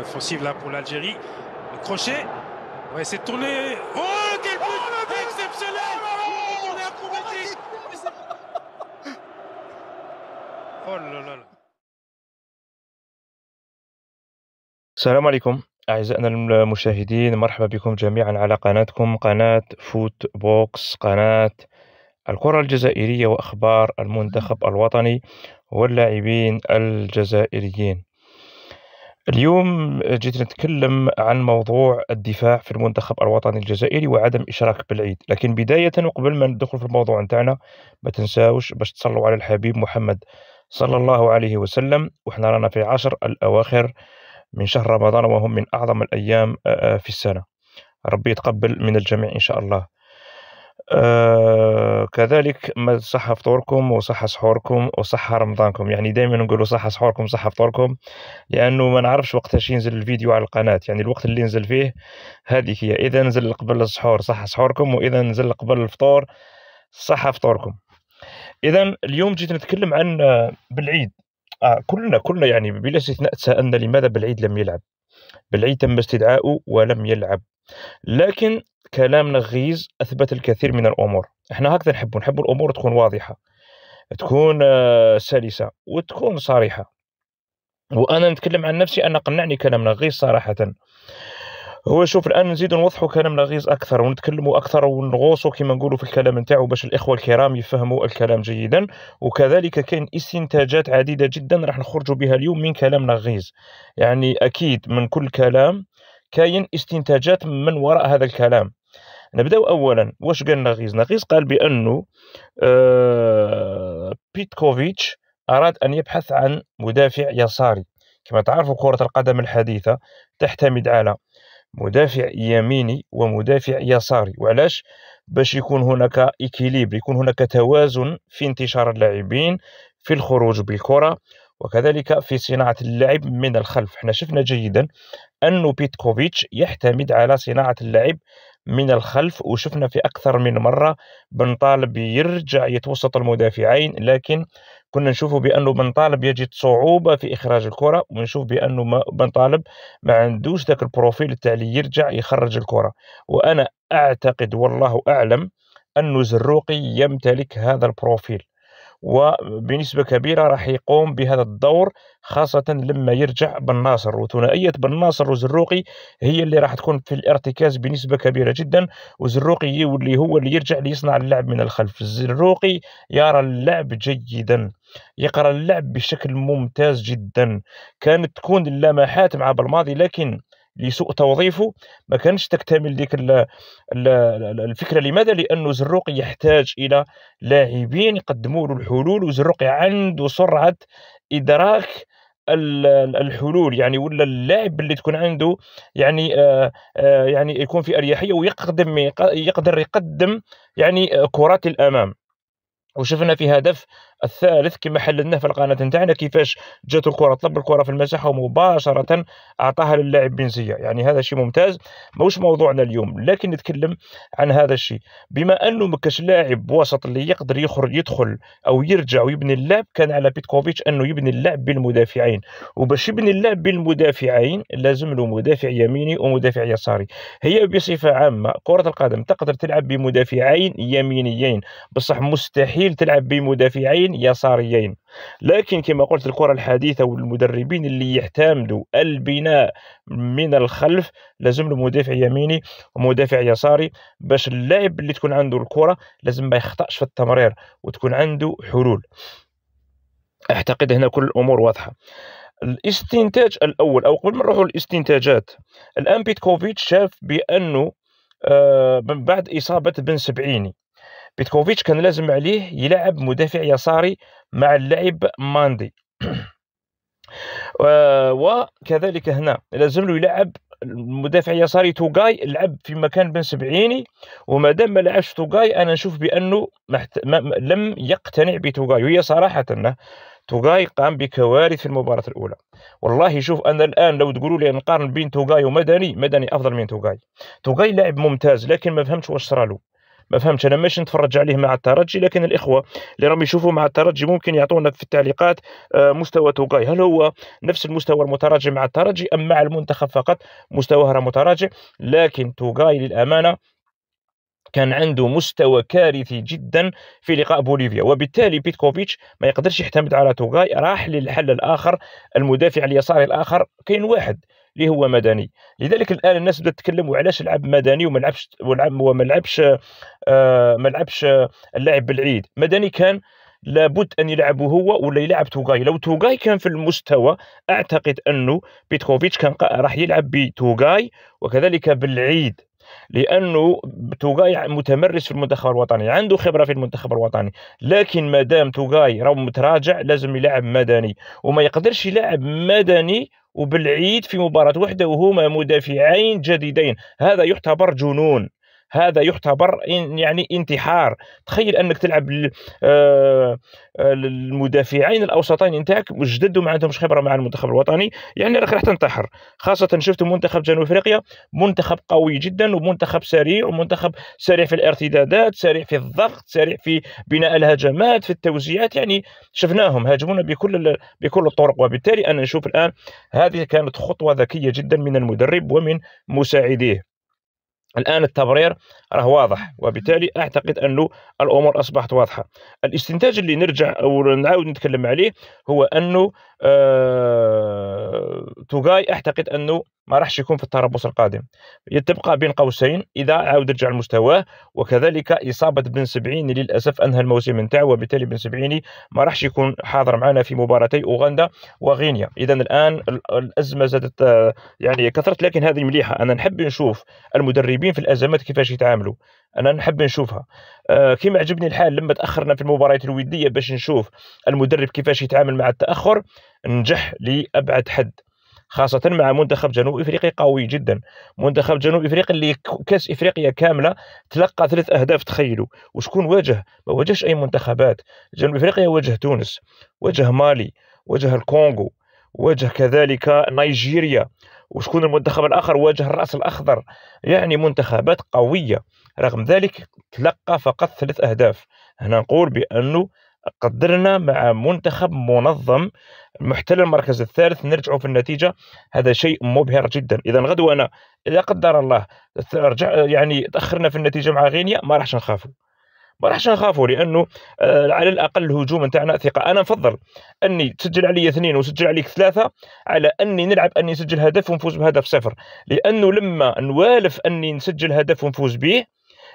Offensive là pour l'Algérie. Le crochet. On va essayer de tourner. Oh, quel but oh, exceptionnel oh, oh, On est acrobatique Oh là là là السلام عليكم أعزائنا المشاهدين مرحبا بكم جميعا على قناتكم قناة فوت بوكس قناة الكرة الجزائرية وأخبار المنتخب الوطني واللاعبين الجزائريين اليوم جيت نتكلم عن موضوع الدفاع في المنتخب الوطني الجزائري وعدم إشراك بالعيد لكن بداية وقبل ما ندخل في الموضوع نتاعنا ما تنساوش باش تصلوا على الحبيب محمد صلى الله عليه وسلم وحنا رانا في عشر الأواخر من شهر رمضان وهم من أعظم الأيام آه، آه، في السنة ربي يتقبل من الجميع إن شاء الله آه، كذلك ما صحة فطوركم وصحة سحوركم وصحة رمضانكم يعني دائما نقولوا صحة سحوركم صحة فطوركم لانه ما نعرفش وقتاش ينزل الفيديو على القناه يعني الوقت اللي ينزل فيه هذه هي اذا نزل قبل السحور صح سحوركم واذا نزل قبل الفطور صحة فطوركم اذا اليوم جيت نتكلم عن آه، بالعيد آه كلنا كلنا يعني بلا استثناء تساءلنا لماذا بالعيد لم يلعب بالعي تم استدعاؤه ولم يلعب لكن كلام نغيز اثبت الكثير من الامور احنا هكذا نحبوا نحبوا الامور تكون واضحه تكون آه، سلسه وتكون صريحه وانا نتكلم عن نفسي انا قنعني كلام نغيز صراحه هو شوف الان نزيدو نوضحوا كلام لغيز اكثر ونتكلموا اكثر ونغوصوا كما نقولوا في الكلام نتاعو باش الاخوه الكرام يفهموا الكلام جيدا وكذلك كاين استنتاجات عديده جدا راح نخرجوا بها اليوم من كلام لغيز يعني اكيد من كل كلام كاين استنتاجات من وراء هذا الكلام نبداو اولا واش قال نغيز نغيز قال بانه آه، بيتكوفيتش اراد ان يبحث عن مدافع يساري كما تعرفوا كرة القدم الحديثة تعتمد على مدافع يميني ومدافع يساري وعلاش باش يكون هناك إكيليبر يكون هناك توازن في انتشار اللاعبين في الخروج بالكرة وكذلك في صناعة اللعب من الخلف احنا شفنا جيدا أن بيتكوفيتش يعتمد على صناعة اللعب من الخلف وشفنا في أكثر من مرة بن طالب يرجع يتوسط المدافعين لكن كنا نشوف بأنه بن طالب يجد صعوبة في إخراج الكرة ونشوف بأنه بن طالب ما عندوش ذاك البروفيل تاع اللي يرجع يخرج الكرة وأنا أعتقد والله أعلم أن زروقي يمتلك هذا البروفيل وبنسبة كبيرة راح يقوم بهذا الدور خاصة لما يرجع بن ناصر وثنائية بن ناصر وزروقي هي اللي راح تكون في الارتكاز بنسبة كبيرة جدا وزروقي يولي هو اللي يرجع ليصنع اللعب من الخلف الزروقي يرى اللعب جيدا يقرأ اللعب بشكل ممتاز جدا كانت تكون اللمحات مع بالماضي لكن لسوء توظيفه ما كانش تكتمل ديك الفكره لماذا لانه زروق يحتاج الى لاعبين يقدموا له الحلول وزروق عنده سرعه ادراك الحلول يعني ولا اللاعب اللي تكون عنده يعني آه، آه، يعني يكون في اريحيه ويقدم يقدر يقدم يعني آه، كرات الامام وشفنا في هدف الثالث كما حللناه في القناه نتاعنا كيفاش جات الكره طلب الكره في المساحه ومباشره اعطاها للاعب بنزيه يعني هذا شيء ممتاز ماهوش موضوعنا اليوم لكن نتكلم عن هذا الشيء بما انه ما كاش لاعب وسط اللي يقدر يخرج يدخل او يرجع ويبني اللعب كان على بيتكوفيتش انه يبني اللعب بالمدافعين وباش يبني اللعب بالمدافعين لازم له مدافع يميني ومدافع يساري هي بصفه عامه كره القدم تقدر تلعب بمدافعين يمينيين بصح مستحيل تلعب بمدافعين لاعبين يساريين لكن كما قلت الكرة الحديثة والمدربين اللي يعتمدوا البناء من الخلف لازم له مدافع يميني ومدافع يساري باش اللاعب اللي تكون عنده الكرة لازم ما يخطأش في التمرير وتكون عنده حلول اعتقد هنا كل الامور واضحه الاستنتاج الاول او قبل ما نروحوا للاستنتاجات الان بيتكوفيتش شاف بانه آه من بعد اصابه بن سبعيني بيتكوفيتش كان لازم عليه يلعب مدافع يساري مع اللاعب ماندي وكذلك هنا لازم له يلعب المدافع يساري توغاي لعب في مكان بن سبعيني وما دام ما لعبش توغاي انا نشوف بانه محت... ما... لم يقتنع بتوغاي وهي صراحه توغاي قام بكوارث في المباراة الأولى والله شوف أنا الآن لو تقولوا لي نقارن بين توغاي ومدني مدني أفضل من توغاي توغاي لاعب ممتاز لكن ما فهمتش واش صرالو ما فهمتش انا ماشي نتفرج عليه مع الترجي لكن الاخوه اللي راهم يشوفوا مع الترجي ممكن يعطونا في التعليقات آه، مستوى توغاي هل هو نفس المستوى المتراجع مع الترجي ام مع المنتخب فقط مستواه راه متراجع لكن توغاي للامانه كان عنده مستوى كارثي جدا في لقاء بوليفيا وبالتالي بيتكوفيتش ما يقدرش يعتمد على توغاي راح للحل الاخر المدافع اليساري الاخر كاين واحد اللي هو مدني لذلك الان الناس بدات تتكلم علاش لعب مدني وما لعبش وما لعبش آه، ما لعبش اللاعب بالعيد مدني كان لابد ان يلعبوا هو ولا يلعب توغاي لو توغاي كان في المستوى اعتقد انه بيتكوفيتش كان راح يلعب بتوغاي وكذلك بالعيد لانه توغاي متمرس في المنتخب الوطني عنده خبره في المنتخب الوطني لكن ما دام توغاي راه متراجع لازم يلعب مدني وما يقدرش يلعب مدني وبالعيد في مباراه وحده وهما مدافعين جديدين هذا يعتبر جنون هذا يعتبر يعني انتحار تخيل انك تلعب المدافعين آه، آه، الاوسطين نتاعك جدد وما عندهمش خبره مع المنتخب الوطني يعني راك راح تنتحر خاصه شفت منتخب جنوب افريقيا منتخب قوي جدا ومنتخب سريع ومنتخب سريع في الارتدادات سريع في الضغط سريع في بناء الهجمات في التوزيعات يعني شفناهم هاجمونا بكل بكل الطرق وبالتالي انا نشوف الان هذه كانت خطوه ذكيه جدا من المدرب ومن مساعديه الآن التبرير راه واضح وبالتالي أعتقد أنه الأمور أصبحت واضحة الاستنتاج اللي نرجع أو نعاود نتكلم عليه هو أنه آه توغاي أعتقد أنه ما راحش يكون في التربص القادم تبقى بين قوسين اذا عاود رجع لمستواه وكذلك اصابه بن سبعيني للاسف انهى الموسم نتاعو وبالتالي بن سبعيني ما راحش يكون حاضر معنا في مباراتي اوغندا وغينيا اذا الان الازمه زادت يعني كثرت لكن هذه مليحه انا نحب نشوف المدربين في الازمات كيفاش يتعاملوا انا نحب نشوفها آه كيما عجبني الحال لما تاخرنا في المباريات الوديه باش نشوف المدرب كيفاش يتعامل مع التاخر نجح لابعد حد خاصه مع منتخب جنوب افريقيا قوي جدا منتخب جنوب افريقيا اللي كاس افريقيا كامله تلقى ثلاث اهداف تخيلوا وشكون واجه ما واجهش اي منتخبات جنوب افريقيا واجه تونس واجه مالي واجه الكونغو واجه كذلك نيجيريا وشكون المنتخب الاخر واجه الراس الاخضر يعني منتخبات قويه رغم ذلك تلقى فقط ثلاث اهداف هنا نقول بانه قدرنا مع منتخب منظم محتل المركز الثالث نرجعوا في النتيجه هذا شيء مبهر جدا اذا غدوه انا لا قدر الله رجع يعني تاخرنا في النتيجه مع غينيا ما راحش نخافوا ما راحش نخافوا لانه آه، على الاقل الهجوم نتاعنا ثقه انا نفضل اني تسجل علي اثنين وسجل عليك ثلاثه على اني نلعب اني نسجل هدف ونفوز بهدف صفر لانه لما نوالف اني نسجل هدف ونفوز به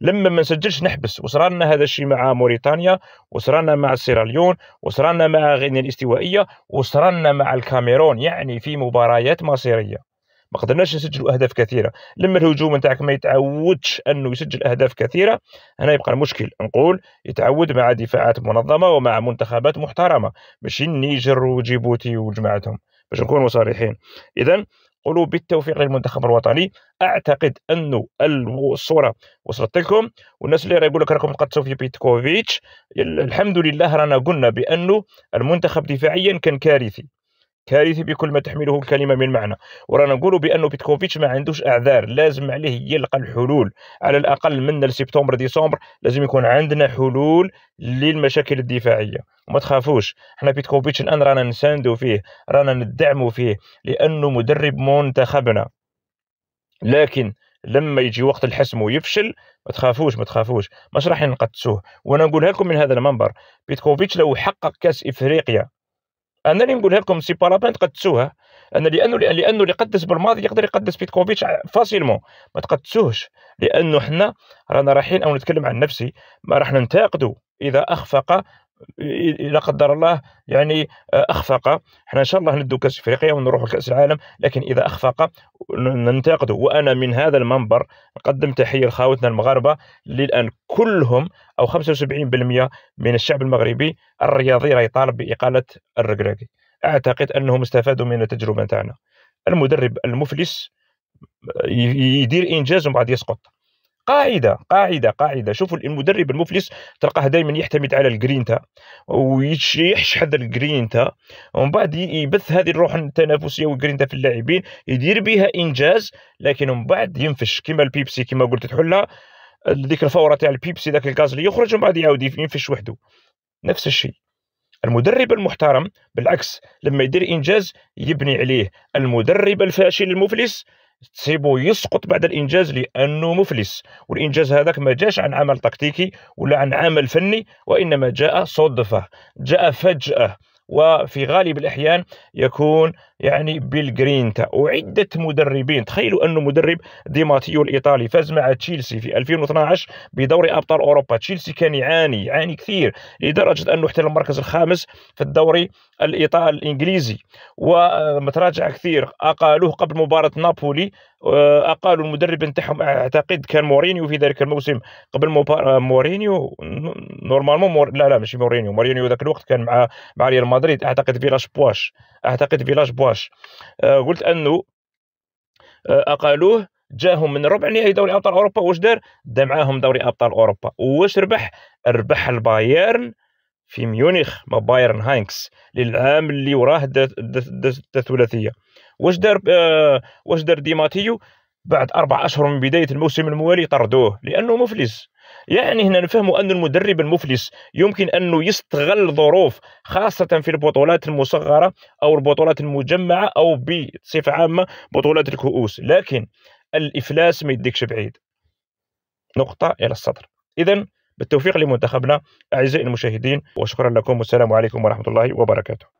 لما ما نسجلش نحبس وصرالنا هذا الشيء مع موريتانيا وصرالنا مع سيراليون وصرالنا مع غينيا الاستوائيه وصرالنا مع الكاميرون يعني في مباريات مصيريه ما قدرناش نسجلوا اهداف كثيره لما الهجوم نتاعك ما يتعودش انه يسجل اهداف كثيره هنا يبقى المشكل نقول يتعود مع دفاعات منظمه ومع منتخبات محترمه ماشي النيجر وجيبوتي وجماعتهم باش نكونوا صريحين اذا نقولوا بالتوفيق للمنتخب الوطني اعتقد انه الصوره وصلت لكم والناس اللي راه يقول لك راكم تقدسوا في بيتكوفيتش الحمد لله رانا قلنا بانه المنتخب دفاعيا كان كارثي كارثي بكل ما تحمله الكلمه من معنى ورانا نقولوا بانه بيتكوفيتش ما عندوش اعذار لازم عليه يلقى الحلول على الاقل من سبتمبر ديسمبر لازم يكون عندنا حلول للمشاكل الدفاعيه وما تخافوش حنا بيتكوفيتش الان رانا نساندو فيه رانا ندعمو فيه لانه مدرب منتخبنا لكن لما يجي وقت الحسم ويفشل ما تخافوش ما تخافوش مش راح نقدسوه وانا نقولها لكم من هذا المنبر بيتكوفيتش لو حقق كاس افريقيا انا اللي نقولها لكم سي با تقدسوها انا لانه لانه اللي قدس بالماضي يقدر يقدس بيتكوفيتش فاسيلمون ما تقدسوهش لانه حنا رانا رايحين او نتكلم عن نفسي ما راح ننتقدوا اذا اخفق لا قدر الله يعني اخفق احنا ان شاء الله ندو كاس افريقيا ونروح لكاس العالم لكن اذا اخفق ننتقده وانا من هذا المنبر نقدم تحيه لخاوتنا المغاربه اللي الان كلهم او 75% من الشعب المغربي الرياضي راه يطالب باقاله الركراكي اعتقد انهم استفادوا من التجربه تاعنا المدرب المفلس يدير انجاز ومن بعد يسقط قاعده قاعده قاعده شوفوا المدرب المفلس تلقاه دائما يعتمد على الجرينتا ويشحذ الجرينتا ومن بعد يبث هذه الروح التنافسيه والجرينتا في اللاعبين يدير بها انجاز لكن من بعد ينفش كما البيبسي كما قلت تحلها ذيك الفوره تاع البيبسي ذاك الغاز اللي يخرج ومن بعد يعاود ينفش وحده نفس الشيء المدرب المحترم بالعكس لما يدير انجاز يبني عليه المدرب الفاشل المفلس تسيبو يسقط بعد الانجاز لانه مفلس والانجاز هذاك ما جاش عن عمل تكتيكي ولا عن عمل فني وانما جاء صدفه جاء فجاه وفي غالب الاحيان يكون يعني بيل جرينتا وعده مدربين تخيلوا انه مدرب دي ماتيو الايطالي فاز مع تشيلسي في 2012 بدوري ابطال اوروبا تشيلسي كان يعاني يعاني كثير لدرجه انه احتل المركز الخامس في الدوري الايطالي الانجليزي ومتراجع كثير اقالوه قبل مباراه نابولي آه، اقالوا المدرب نتاعهم اعتقد كان مورينيو في ذلك الموسم قبل آه، مورينيو نورمالمون مور... لا لا ماشي مورينيو مورينيو ذاك الوقت كان مع مع ريال مدريد اعتقد فيلاش بواش اعتقد فيلاش بواش آه، قلت انه آه، اقالوه جاهم من ربع نهائي دوري ابطال اوروبا واش دار دا معاهم دوري ابطال اوروبا واش ربح ربح البايرن في ميونخ ما بايرن هاينكس للعام اللي وراه دا الثلاثيه واش دار آه، واش دار دي ماتيو بعد اربع اشهر من بدايه الموسم الموالي طردوه لانه مفلس يعني هنا نفهموا أن المدرب المفلس يمكن أنه يستغل ظروف خاصة في البطولات المصغرة أو البطولات المجمعة أو بصفة عامة بطولات الكؤوس لكن الإفلاس ما يديكش بعيد نقطة إلى السطر إذا بالتوفيق لمنتخبنا أعزائي المشاهدين وشكرا لكم والسلام عليكم ورحمة الله وبركاته